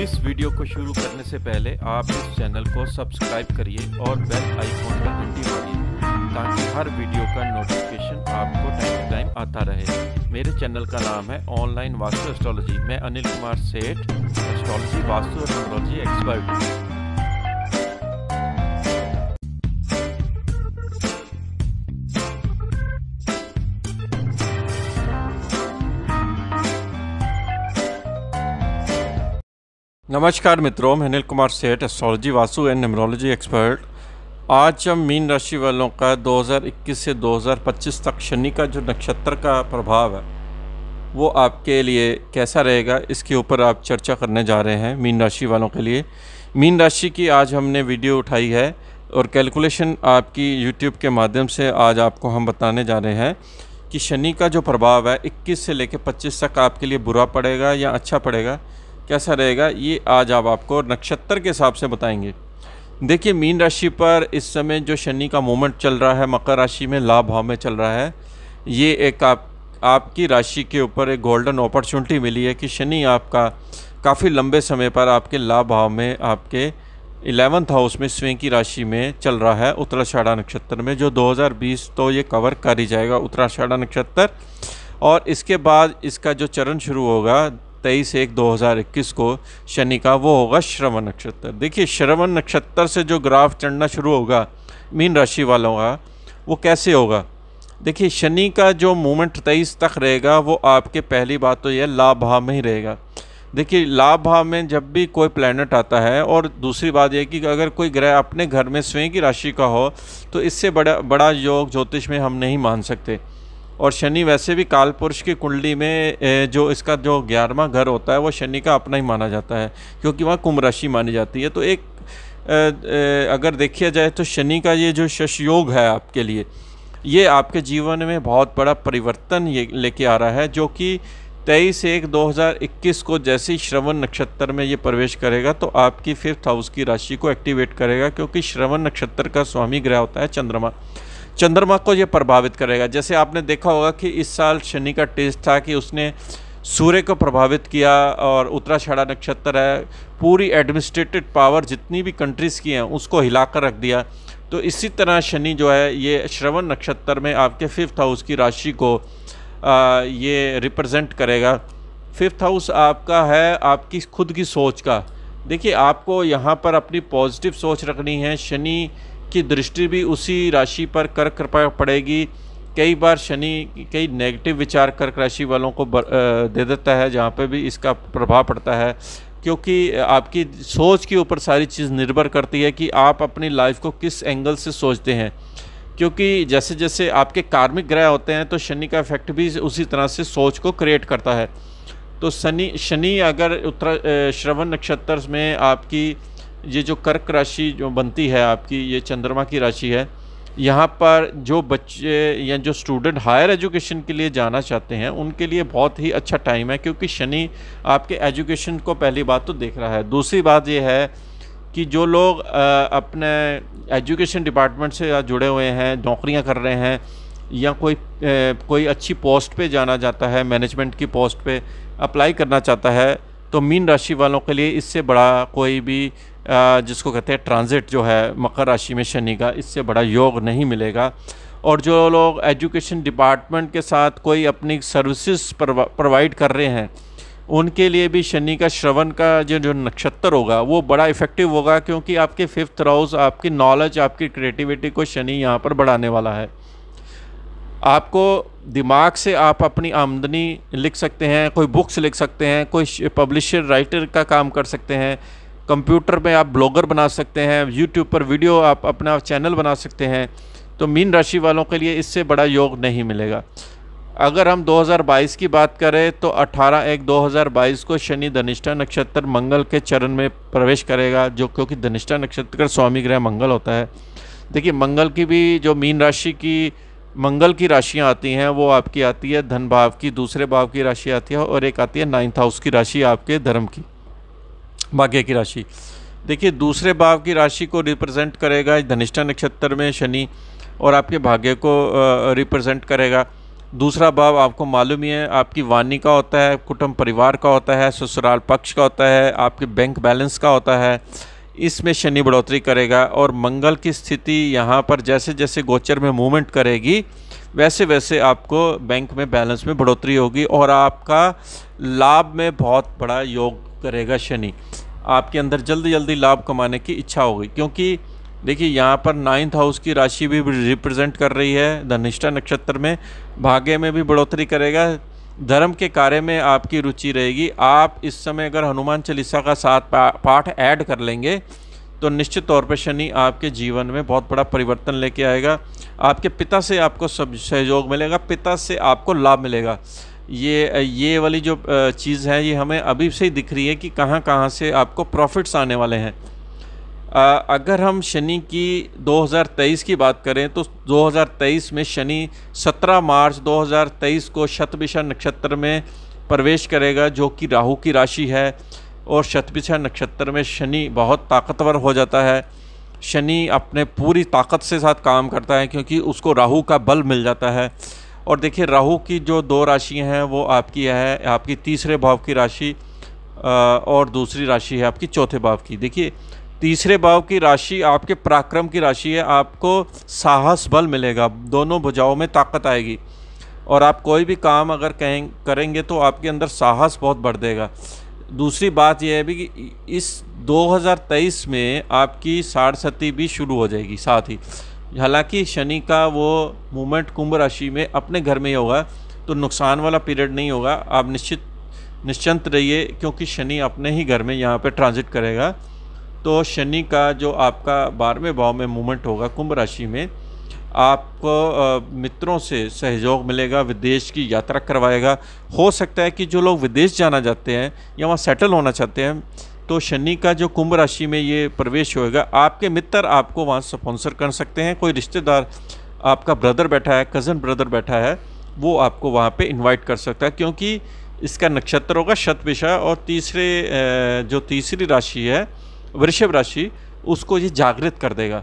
इस वीडियो को शुरू करने से पहले आप इस चैनल को सब्सक्राइब करिए और बेल आइकॉन पर घंटी मारिए ताकि हर वीडियो का नोटिफिकेशन आपको टाइम टू टाइम आता रहे मेरे चैनल का नाम है ऑनलाइन वास्तु एस्ट्रोलॉजी मैं Anil Kumar Seth astrology vastu astrology expert नमस्कार मित्रों मैं Anil Kumar Seth astrology Vasu and numerology expert आज हम मीन राशि वालों का 2021 से 2025 तक शनि का जो नक्षत्र का प्रभाव है वो आपके लिए कैसा रहेगा इसके ऊपर आप चर्चा करने जा रहे हैं मीन राशि वालों के लिए मीन राशि की आज हमने वीडियो उठाई है और कैलकुलेशन आपकी यूट्यूब के माध्यम से आज आपको हम बताने जा रहे हैं कि शनि का जो प्रभाव है 21 से लेकर 25 तक आपके लिए बुरा पड़ेगा या अच्छा पड़ेगा कैसा रहेगा ये आज आप आपको नक्षत्र के हिसाब से बताएंगे देखिए मीन राशि पर इस समय जो शनि का मोमेंट चल रहा है मकर राशि में लाभ भाव में चल रहा है ये एक आप आपकी राशि के ऊपर एक गोल्डन अपॉर्चुनिटी मिली है कि शनि आपका काफ़ी लंबे समय पर आपके लाभ भाव में आपके इलेवंथ हाउस में स्वयं की राशि में चल रहा है उत्तराषाढ़ा नक्षत्र में जो 2020 तो ये कवर कर ही जाएगा उत्तराषाढ़ा नक्षत्र और इसके बाद इसका जो चरण शुरू होगा तेईस एक दो हज़ार इक्कीस को शनि का वो होगा श्रवण नक्षत्र देखिए श्रवण नक्षत्र से जो ग्राफ चढ़ना शुरू होगा मीन राशि वालों का वो कैसे होगा देखिए शनि का जो मूवमेंट तेईस तक रहेगा वो आपके पहली बात तो यह लाभ भाव में ही रहेगा देखिए लाभ भाव में जब भी कोई प्लानट आता है और दूसरी बात यह कि अगर कोई ग्रह अपने घर में स्वयं की राशि का हो तो इससे बड़ा बड़ा योग ज्योतिष में हम नहीं मान सकते और शनि वैसे भी कालपुरुष की कुंडली में जो इसका जो ग्यारहवा घर होता है वो शनि का अपना ही माना जाता है क्योंकि वहाँ कुंभ राशि मानी जाती है तो एक अगर देखिया जाए तो शनि का ये जो शश योग है आपके लिए ये आपके जीवन में बहुत बड़ा परिवर्तन ये लेके आ रहा है जो कि तेईस एक 2021 को जैसे ही श्रवण नक्षत्र में ये प्रवेश करेगा तो आपकी फिफ्थ हाउस की राशि को एक्टिवेट करेगा क्योंकि श्रवण नक्षत्र का स्वामी ग्रह होता है चंद्रमा चंद्रमा को ये प्रभावित करेगा जैसे आपने देखा होगा कि इस साल शनि का टेस्ट था कि उसने सूर्य को प्रभावित किया और उत्तराछड़ा नक्षत्र है पूरी एडमिनिस्ट्रेटिव पावर जितनी भी कंट्रीज़ की हैं उसको हिलाकर रख दिया तो इसी तरह शनि जो है ये श्रवण नक्षत्र में आपके फिफ्थ हाउस की राशि को आ, ये रिप्रेजेंट करेगा फिफ्थ हाउस आपका है आपकी खुद की सोच का देखिए आपको यहाँ पर अपनी पॉजिटिव सोच रखनी है शनि की दृष्टि भी उसी राशि पर कर कृपा पड़ेगी कई बार शनि कई नेगेटिव विचार कर्क राशि वालों को दे देता है जहाँ पे भी इसका प्रभाव पड़ता है क्योंकि आपकी सोच के ऊपर सारी चीज़ निर्भर करती है कि आप अपनी लाइफ को किस एंगल से सोचते हैं क्योंकि जैसे जैसे आपके कार्मिक ग्रह होते हैं तो शनि का इफेक्ट भी उसी तरह से सोच को क्रिएट करता है तो शनि शनि अगर उत्तरा श्रवण नक्षत्र में आपकी ये जो कर्क राशि जो बनती है आपकी ये चंद्रमा की राशि है यहाँ पर जो बच्चे या जो स्टूडेंट हायर एजुकेशन के लिए जाना चाहते हैं उनके लिए बहुत ही अच्छा टाइम है क्योंकि शनि आपके एजुकेशन को पहली बात तो देख रहा है दूसरी बात ये है कि जो लोग अपने एजुकेशन डिपार्टमेंट से जुड़े हुए हैं नौकरियां कर रहे हैं या कोई कोई अच्छी पोस्ट पे जाना जाता है मैनेजमेंट की पोस्ट पे अप्लाई करना चाहता है तो मीन राशि वालों के लिए इससे बड़ा कोई भी जिसको कहते हैं ट्रांजिट जो है मकर राशि में शनि का इससे बड़ा योग नहीं मिलेगा और जो लोग एजुकेशन डिपार्टमेंट के साथ कोई अपनी सर्विसेज प्रोवाइड कर रहे हैं उनके लिए भी शनि का श्रवण का जो जो नक्षत्र होगा वो बड़ा इफ़ेक्टिव होगा क्योंकि आपके फिफ्थ हाउस आपकी नॉलेज आपकी क्रिएटिविटी को शनि यहाँ पर बढ़ाने वाला है आपको दिमाग से आप अपनी आमदनी लिख सकते हैं कोई बुक्स लिख सकते हैं कोई पब्लिशर राइटर का काम कर सकते हैं कंप्यूटर में आप ब्लॉगर बना सकते हैं यूट्यूब पर वीडियो आप अपना चैनल बना सकते हैं तो मीन राशि वालों के लिए इससे बड़ा योग नहीं मिलेगा अगर हम 2022 की बात करें तो 18 एक 2022 को शनि धनिष्ठा नक्षत्र मंगल के चरण में प्रवेश करेगा जो क्योंकि धनिष्ठा नक्षत्र का स्वामी ग्रह मंगल होता है देखिए मंगल की भी जो मीन राशि की मंगल की राशियाँ आती हैं वो आपकी आती है धन भाव की दूसरे भाव की राशि आती है और एक आती है नाइन्थ हाउस की राशि आपके धर्म की भाग्य की राशि देखिए दूसरे भाव की राशि को रिप्रेजेंट करेगा धनिष्ठा नक्षत्र में शनि और आपके भाग्य को रिप्रेजेंट करेगा दूसरा भाव आपको मालूम ही है आपकी वाणी का होता है कुटुंब परिवार का होता है ससुराल पक्ष का होता है आपके बैंक बैलेंस का होता है इसमें शनि बढ़ोतरी करेगा और मंगल की स्थिति यहाँ पर जैसे जैसे गोचर में मूवमेंट करेगी वैसे वैसे आपको बैंक में बैलेंस में बढ़ोतरी होगी और आपका लाभ में बहुत बड़ा योग करेगा शनि आपके अंदर जल्दी जल्दी लाभ कमाने की इच्छा होगी क्योंकि देखिए यहाँ पर नाइन्थ हाउस की राशि भी रिप्रेजेंट कर रही है धनिष्ठा नक्षत्र में भाग्य में भी बढ़ोतरी करेगा धर्म के कार्य में आपकी रुचि रहेगी आप इस समय अगर हनुमान चालीसा का साथ पा, पाठ ऐड कर लेंगे तो निश्चित तौर पर शनि आपके जीवन में बहुत बड़ा परिवर्तन लेके आएगा आपके पिता से आपको सब सहयोग मिलेगा पिता से आपको लाभ मिलेगा ये ये वाली जो चीज़ है ये हमें अभी से ही दिख रही है कि कहाँ कहाँ से आपको प्रॉफिट्स आने वाले हैं अगर हम शनि की 2023 की बात करें तो 2023 में शनि 17 मार्च 2023 को शतभिषा नक्षत्र में प्रवेश करेगा जो कि राहु की राशि है और शतभिषा नक्षत्र में शनि बहुत ताकतवर हो जाता है शनि अपने पूरी ताकत से साथ काम करता है क्योंकि उसको राहु का बल मिल जाता है और देखिए राहु की जो दो राशियां हैं वो आपकी है आपकी तीसरे भाव की राशि और दूसरी राशि है आपकी चौथे भाव की देखिए तीसरे भाव की राशि आपके पराक्रम की राशि है आपको साहस बल मिलेगा दोनों भुजाओं में ताकत आएगी और आप कोई भी काम अगर कहें करेंगे तो आपके अंदर साहस बहुत बढ़ देगा दूसरी बात यह है भी कि इस 2023 में आपकी साढ़ सती भी शुरू हो जाएगी साथ ही हालांकि शनि का वो मूवमेंट कुंभ राशि में अपने घर में ही होगा तो नुकसान वाला पीरियड नहीं होगा आप निश्चित निश्चिंत रहिए क्योंकि शनि अपने ही घर में यहाँ पर ट्रांजिट करेगा तो शनि का जो आपका बारहवें भाव में मूवमेंट होगा कुंभ राशि में आपको मित्रों से सहयोग मिलेगा विदेश की यात्रा करवाएगा हो सकता है कि जो लोग विदेश जाना चाहते हैं या वहाँ सेटल होना चाहते हैं तो शनि का जो कुंभ राशि में ये प्रवेश होएगा आपके मित्र आपको वहाँ स्पॉन्सर कर सकते हैं कोई रिश्तेदार आपका ब्रदर बैठा है कज़न ब्रदर बैठा है वो आपको वहाँ पे इनवाइट कर सकता है क्योंकि इसका नक्षत्र होगा विषय और तीसरे जो तीसरी राशि है वृषभ राशि उसको ये जागृत कर देगा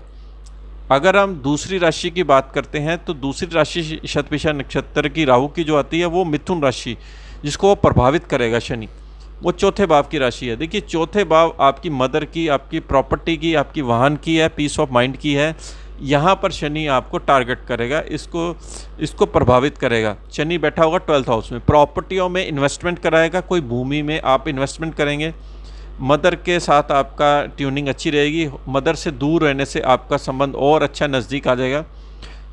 अगर हम दूसरी राशि की बात करते हैं तो दूसरी राशि शतपिशा नक्षत्र की राहु की जो आती है वो मिथुन राशि जिसको वो प्रभावित करेगा शनि वो चौथे भाव की राशि है देखिए चौथे भाव आपकी मदर की आपकी प्रॉपर्टी की आपकी वाहन की है पीस ऑफ माइंड की है यहाँ पर शनि आपको टारगेट करेगा इसको इसको प्रभावित करेगा शनि बैठा होगा ट्वेल्थ हाउस में प्रॉपर्टियों में इन्वेस्टमेंट कराएगा कोई भूमि में आप इन्वेस्टमेंट करेंगे मदर के साथ आपका ट्यूनिंग अच्छी रहेगी मदर से दूर रहने से आपका संबंध और अच्छा नज़दीक आ जाएगा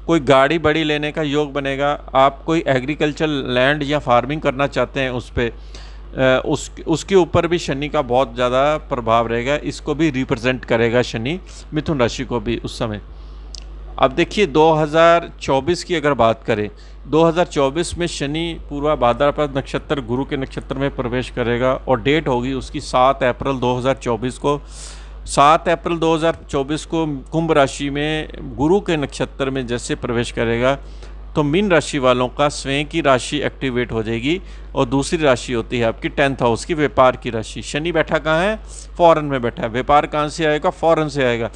कोई गाड़ी बड़ी लेने का योग बनेगा आप कोई एग्रीकल्चर लैंड या फार्मिंग करना चाहते हैं उस पर उस उसके ऊपर भी शनि का बहुत ज़्यादा प्रभाव रहेगा इसको भी रिप्रेजेंट करेगा शनि मिथुन राशि को भी उस समय अब देखिए 2024 की अगर बात करें 2024 में शनि पूर्वा भाद्रपद नक्षत्र गुरु के नक्षत्र में प्रवेश करेगा और डेट होगी उसकी 7 अप्रैल 2024 को 7 अप्रैल 2024 को कुंभ राशि में गुरु के नक्षत्र में जैसे प्रवेश करेगा तो मीन राशि वालों का स्वयं की राशि एक्टिवेट हो जाएगी और दूसरी राशि होती है आपकी टेंथ हाउस की व्यापार की राशि शनि बैठा कहाँ है फॉरेन में बैठा है व्यापार कहाँ से आएगा फॉरेन से आएगा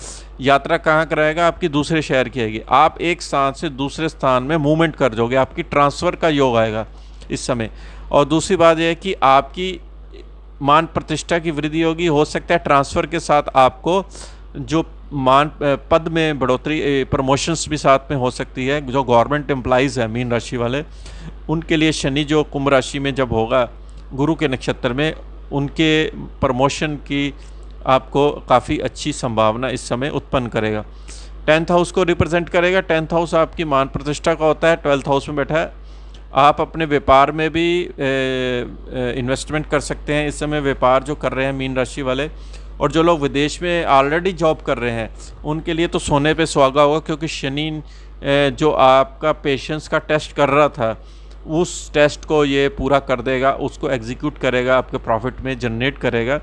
यात्रा कहाँ कराएगा आपकी दूसरे शहर की आएगी आप एक स्थान से दूसरे स्थान में मूवमेंट कर जाओगे आपकी ट्रांसफ़र का योग आएगा इस समय और दूसरी बात यह है कि आपकी मान प्रतिष्ठा की वृद्धि होगी हो सकता है ट्रांसफ़र के साथ आपको जो मान पद में बढ़ोतरी प्रमोशंस भी साथ में हो सकती है जो गवर्नमेंट एम्प्लाइज़ हैं मीन राशि वाले उनके लिए शनि जो कुंभ राशि में जब होगा गुरु के नक्षत्र में उनके प्रमोशन की आपको काफ़ी अच्छी संभावना इस समय उत्पन्न करेगा टेंथ हाउस को रिप्रेजेंट करेगा टेंथ हाउस आपकी मान प्रतिष्ठा का होता है ट्वेल्थ हाउस में बैठा है आप अपने व्यापार में भी इन्वेस्टमेंट कर सकते हैं इस समय व्यापार जो कर रहे हैं मीन राशि वाले और जो लोग विदेश में ऑलरेडी जॉब कर रहे हैं उनके लिए तो सोने पे सुहागा होगा क्योंकि शनि जो आपका पेशेंस का टेस्ट कर रहा था उस टेस्ट को ये पूरा कर देगा उसको एग्जीक्यूट करेगा आपके प्रॉफिट में जनरेट करेगा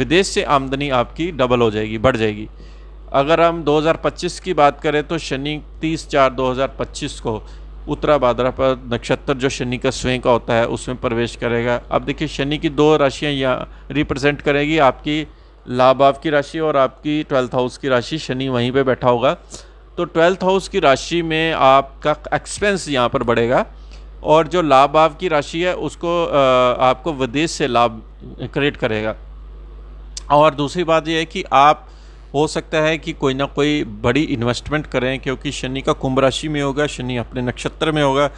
विदेश से आमदनी आपकी डबल हो जाएगी बढ़ जाएगी अगर हम 2025 की बात करें तो शनि 30 चार 2025 को उत्तरा पर नक्षत्र जो शनि का स्वयं का होता है उसमें प्रवेश करेगा अब देखिए शनि की दो राशियाँ यहाँ रिप्रेजेंट करेगी आपकी लाभ आपकी राशि और आपकी ट्वेल्थ हाउस की राशि शनि वहीं पे बैठा होगा तो ट्वेल्थ हाउस की राशि में आपका एक्सपेंस यहाँ पर बढ़ेगा और जो लाभ भाव की राशि है उसको आपको विदेश से लाभ क्रिएट करेगा और दूसरी बात यह है कि आप हो सकता है कि कोई ना कोई बड़ी इन्वेस्टमेंट करें क्योंकि शनि का कुंभ राशि में होगा शनि अपने नक्षत्र में होगा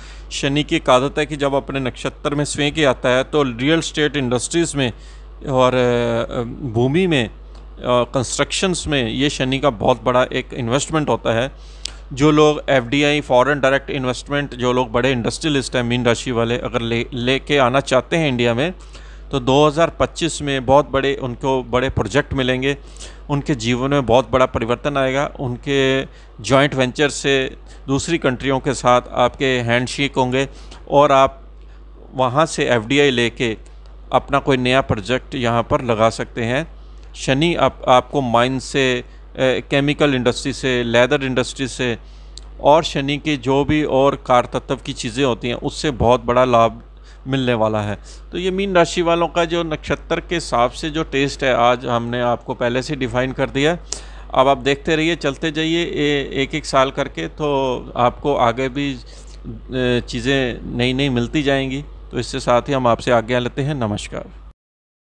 शनि की एक आदत है कि जब अपने नक्षत्र में स्वयं के आता है तो रियल स्टेट इंडस्ट्रीज़ में और भूमि में कंस्ट्रक्शंस में ये शनि का बहुत बड़ा एक इन्वेस्टमेंट होता है जो लोग F D I foreign direct investment जो लोग बड़े इंडस्ट्रियलिस्ट हैं मीन राशि वाले अगर ले लेके आना चाहते हैं इंडिया में तो 2025 में बहुत बड़े उनको बड़े प्रोजेक्ट मिलेंगे उनके जीवन में बहुत बड़ा परिवर्तन आएगा उनके जॉइंट वेंचर से दूसरी कंट्रियों के साथ आपके हैंडशेक होंगे और आप वहाँ से एफ डी आई लेके अपना कोई नया प्रोजेक्ट यहाँ पर लगा सकते हैं शनि आप आपको माइन से केमिकल इंडस्ट्री से लेदर इंडस्ट्री से और शनि के जो भी और कार तत्व की चीज़ें होती हैं उससे बहुत बड़ा लाभ मिलने वाला है तो ये मीन राशि वालों का जो नक्षत्र के हिसाब से जो टेस्ट है आज हमने आपको पहले से डिफ़ाइन कर दिया अब आप देखते रहिए चलते जाइए एक एक साल करके तो आपको आगे भी चीज़ें नई नई मिलती जाएंगी तो इसके साथ ही हम आपसे आज्ञा लेते हैं नमस्कार